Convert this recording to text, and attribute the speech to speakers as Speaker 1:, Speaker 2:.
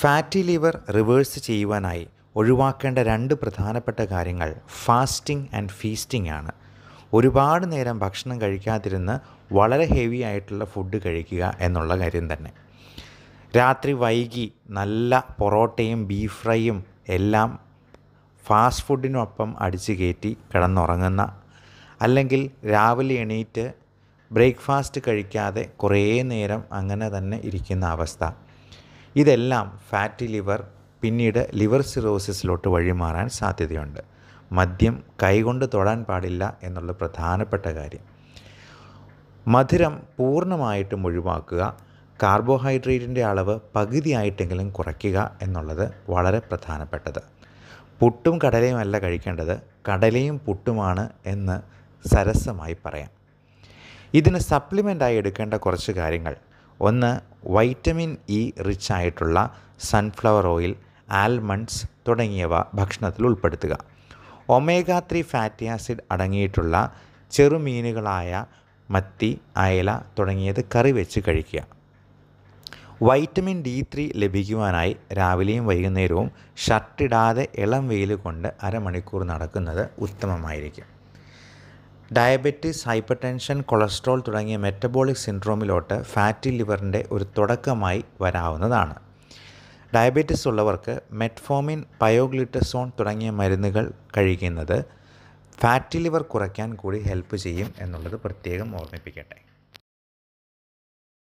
Speaker 1: fatty liver reverse ചെയ്യുവാനായി ഒഴിവാക്കേണ്ട രണ്ട് പ്രധാനപ്പെട്ട കാര്യങ്ങൾ ഫാസ്റ്റിംഗ് ആൻഡ് ഫീസ്റ്റിംഗ് ആണ് ഒരുപാട് നേരം ഭക്ഷണം കഴിക്കാതിരുന്ന് വളരെ ഹെവി ആയിട്ടുള്ള ഫുഡ് കഴിക്കുക എന്നുള്ള കാര്യം തന്നെ രാത്രി വൈകി നല്ല പൊറോട്ടയും ബീഫ് ഫ്രൈയും എല്ലാം ഫാസ്റ്റ് ഫുഡിനൊപ്പം അടിച്ചു കയറ്റി കിടന്നുറങ്ങുന്ന അല്ലെങ്കിൽ രാവിലെ എണീറ്റ് ബ്രേക്ക്ഫാസ്റ്റ് കഴിക്കാതെ കുറേ നേരം അങ്ങനെ തന്നെ ഇരിക്കുന്ന അവസ്ഥ ഇതെല്ലാം ഫാറ്റി ലിവർ പിന്നീട് ലിവർ സിറോസിസിലോട്ട് വഴിമാറാൻ സാധ്യതയുണ്ട് മദ്യം കൈകൊണ്ട് തൊടാൻ പാടില്ല എന്നുള്ള പ്രധാനപ്പെട്ട കാര്യം മധുരം പൂർണ്ണമായിട്ടും ഒഴിവാക്കുക കാർബോഹൈഡ്രേറ്റിൻ്റെ അളവ് പകുതിയായിട്ടെങ്കിലും കുറയ്ക്കുക എന്നുള്ളത് വളരെ പ്രധാനപ്പെട്ടത് പുട്ടും കടലയും അല്ല കഴിക്കേണ്ടത് കടലയും പുട്ടുമാണ് എന്ന് സരസമായി പറയാം ഇതിന് സപ്ലിമെൻ്റായി എടുക്കേണ്ട കുറച്ച് കാര്യങ്ങൾ ഒന്ന് വൈറ്റമിൻ ഇ റിച്ച് ആയിട്ടുള്ള സൺഫ്ലവർ ഓയിൽ ആൽമണ്ട്സ് തുടങ്ങിയവ ഭക്ഷണത്തിൽ ഉൾപ്പെടുത്തുക ഒമേഗ ത്രീ ഫാറ്റി ആസിഡ് അടങ്ങിയിട്ടുള്ള ചെറുമീനുകളായ മത്തി അയല തുടങ്ങിയത് കറി വെച്ച് കഴിക്കുക വൈറ്റമിൻ ഡി ത്രീ ലഭിക്കുവാനായി രാവിലെയും വൈകുന്നേരവും ഷർട്ടിടാതെ ഇളം വെയിൽ കൊണ്ട് അരമണിക്കൂർ നടക്കുന്നത് ഉത്തമമായിരിക്കും ഡയബറ്റിസ് ഹൈപ്പർ ടെൻഷൻ കൊളസ്ട്രോൾ തുടങ്ങിയ മെറ്റബോളിക് സിൻഡ്രോമിലോട്ട് ഫാറ്റി ലിവറിൻ്റെ ഒരു തുടക്കമായി വരാവുന്നതാണ് ഡയബറ്റിസ് ഉള്ളവർക്ക് മെറ്റ്ഫോമിൻ പയോഗ്ലിറ്റസോൺ തുടങ്ങിയ മരുന്നുകൾ കഴിക്കുന്നത് ഫാറ്റി ലിവർ കുറയ്ക്കാൻ കൂടി ഹെൽപ്പ് ചെയ്യും എന്നുള്ളത് പ്രത്യേകം ഓർമ്മിപ്പിക്കട്ടെ